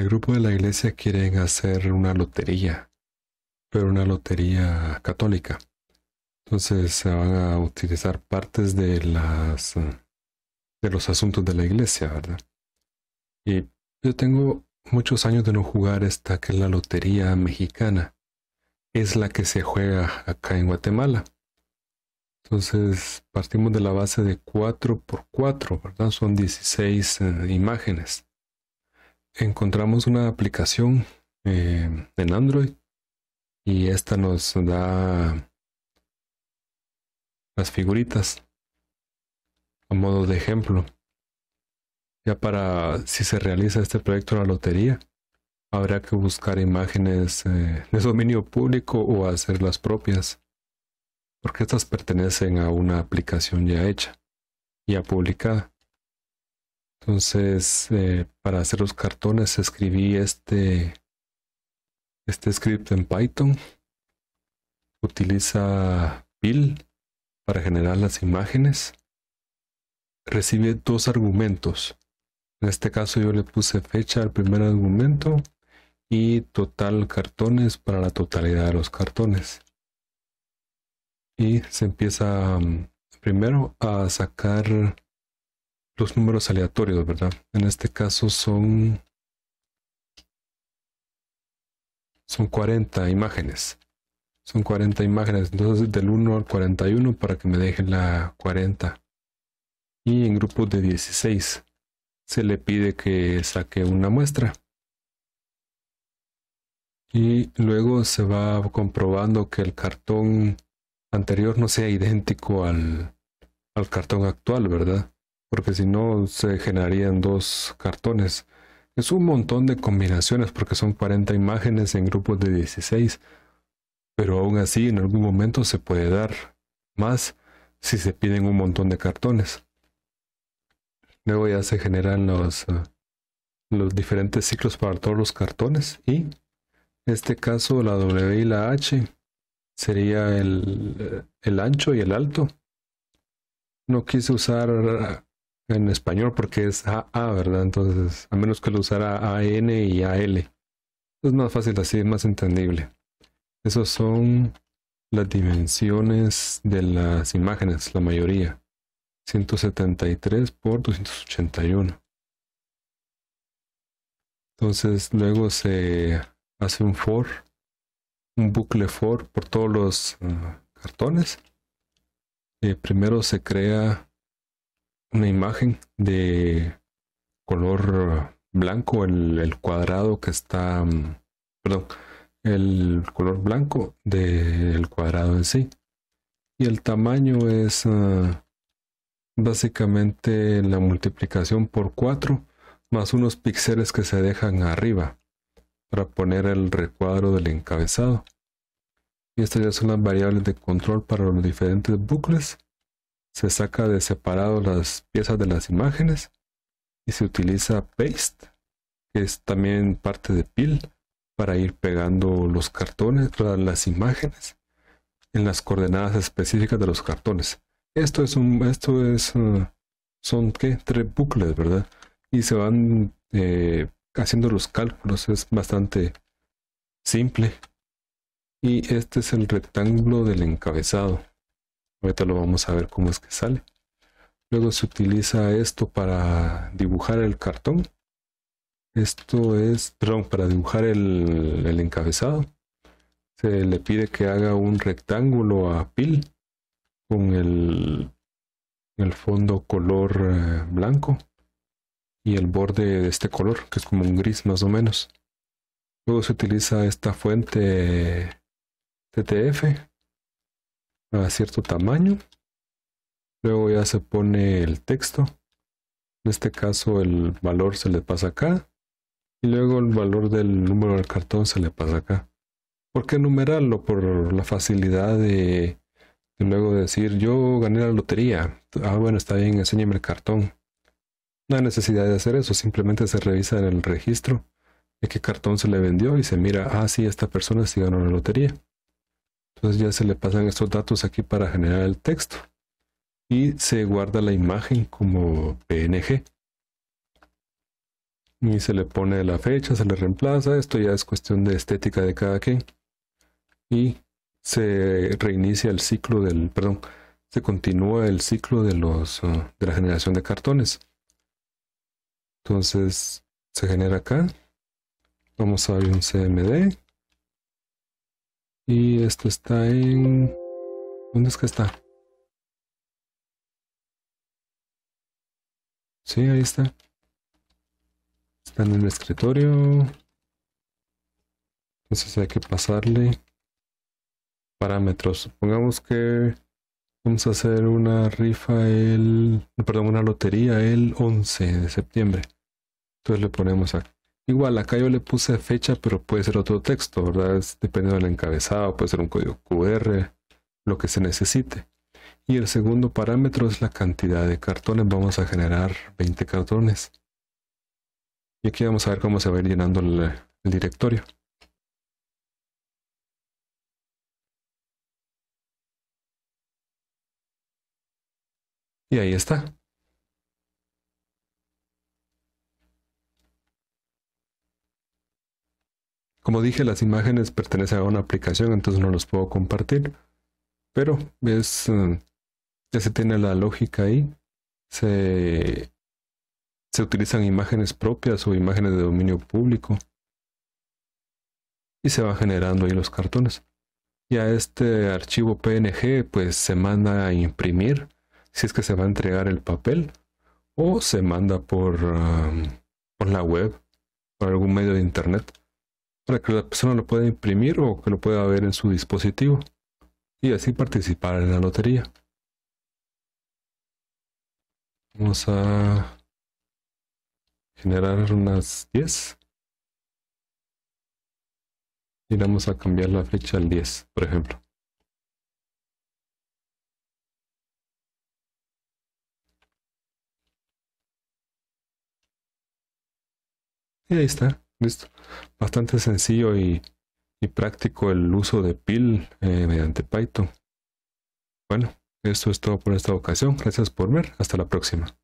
el grupo de la iglesia quieren hacer una lotería, pero una lotería católica. Entonces se van a utilizar partes de las de los asuntos de la iglesia, ¿verdad? Y yo tengo muchos años de no jugar esta que es la lotería mexicana. Es la que se juega acá en Guatemala. Entonces partimos de la base de 4 por 4, ¿verdad? Son 16 eh, imágenes encontramos una aplicación eh, en Android y esta nos da las figuritas a modo de ejemplo. Ya para si se realiza este proyecto en la lotería, habrá que buscar imágenes eh, de dominio público o hacer las propias, porque estas pertenecen a una aplicación ya hecha, ya publicada. Entonces, eh, para hacer los cartones escribí este, este script en Python. Utiliza PIL para generar las imágenes. Recibe dos argumentos. En este caso yo le puse fecha al primer argumento y total cartones para la totalidad de los cartones. Y se empieza mm, primero a sacar los números aleatorios, ¿verdad? En este caso son, son 40 imágenes. Son 40 imágenes, entonces del 1 al 41 para que me dejen la 40. Y en grupos de 16 se le pide que saque una muestra. Y luego se va comprobando que el cartón anterior no sea idéntico al, al cartón actual, ¿verdad? porque si no se generarían dos cartones. Es un montón de combinaciones porque son 40 imágenes en grupos de 16, pero aún así en algún momento se puede dar más si se piden un montón de cartones. Luego ya se generan los, eh, los diferentes ciclos para todos los cartones y en este caso la W y la H sería el, eh, el ancho y el alto. No quise usar en español porque es AA, ¿verdad? Entonces, a menos que lo usara AN y AL. Es más fácil así, es más entendible. Esas son las dimensiones de las imágenes, la mayoría. 173 por 281. Entonces luego se hace un for, un bucle for por todos los ah, cartones. Eh, primero se crea una imagen de color blanco, el, el cuadrado que está, mm, perdón, el color blanco del cuadrado en sí. Y el tamaño es ah, básicamente la multiplicación por 4 más unos píxeles que se dejan arriba para poner el recuadro del encabezado. Y estas ya son las variables de control para los diferentes bucles se saca de separado las piezas de las imágenes y se utiliza paste, que es también parte de PIL, para ir pegando los cartones, las imágenes en las coordenadas específicas de los cartones. Esto es un, esto es, ah, son ¿qué? tres bucles, ¿verdad? Y se van eh, haciendo los cálculos, es bastante simple. Y este es el rectángulo del encabezado. Ahorita lo vamos a ver cómo es que sale. Luego se utiliza esto para dibujar el cartón. Esto es, perdón, para dibujar el, encabezado. Se le pide que haga un rectángulo a pil con el, el fondo color eh, blanco y el borde de este color, que es como un gris más o menos. Luego se utiliza esta fuente eh, TTF a cierto tamaño. Luego ya se pone el texto. En este caso el valor se le pasa acá. Y luego el valor del número del cartón se le pasa acá. ¿Por qué numerarlo? Por la facilidad de, luego decir yo gané la lotería. Ah, bueno, está bien, enséñame el cartón. No hay necesidad de hacer eso, simplemente se revisa en el registro de qué cartón se le vendió y se mira, ah, sí, esta persona sí ganó la lotería. Entonces ya se le pasan estos datos aquí para generar el texto y se guarda la imagen como PNG. Y se le pone la fecha, se le reemplaza, esto ya es cuestión de estética de cada quien. Y se reinicia el ciclo del, perdón, se continúa el ciclo de los ah, de la generación de cartones. Entonces se genera acá. Vamos a abrir un CMD y esto está en... ¿Dónde es que está? Sí, ahí está. Está en el escritorio. Entonces hay que pasarle parámetros. Supongamos que vamos a hacer una rifa el... Perdón, una lotería el 11 de septiembre. Entonces le ponemos aquí Igual acá yo le puse fecha, pero puede ser otro texto, ¿verdad? Es, depende del encabezado, puede ser un código QR, lo que se necesite. Y el segundo parámetro es la cantidad de cartones. Vamos a generar 20 cartones. Y aquí vamos a ver cómo se va a ir llenando el directorio. Y ahí está. Como dije, las imágenes pertenecen a una aplicación, entonces no los puedo compartir. Pero es, eh, ya se tiene la lógica ahí. Se, utilizan imágenes propias o imágenes de dominio público. Y se va generando ahí los cartones. Y a este archivo PNG pues se manda a imprimir si es que se va a entregar el papel o se manda por, um, por la web, por algún medio de internet para que la persona lo pueda imprimir o que lo pueda ver en su dispositivo y así participar en la lotería. Vamos a generar unas 10. Y vamos a cambiar la fecha al 10, por ejemplo. Y ahí está. Listo. Bastante sencillo y, práctico el uso de PIL eh, mediante Python. Bueno, esto es todo por esta ocasión. Gracias por ver. Hasta la próxima.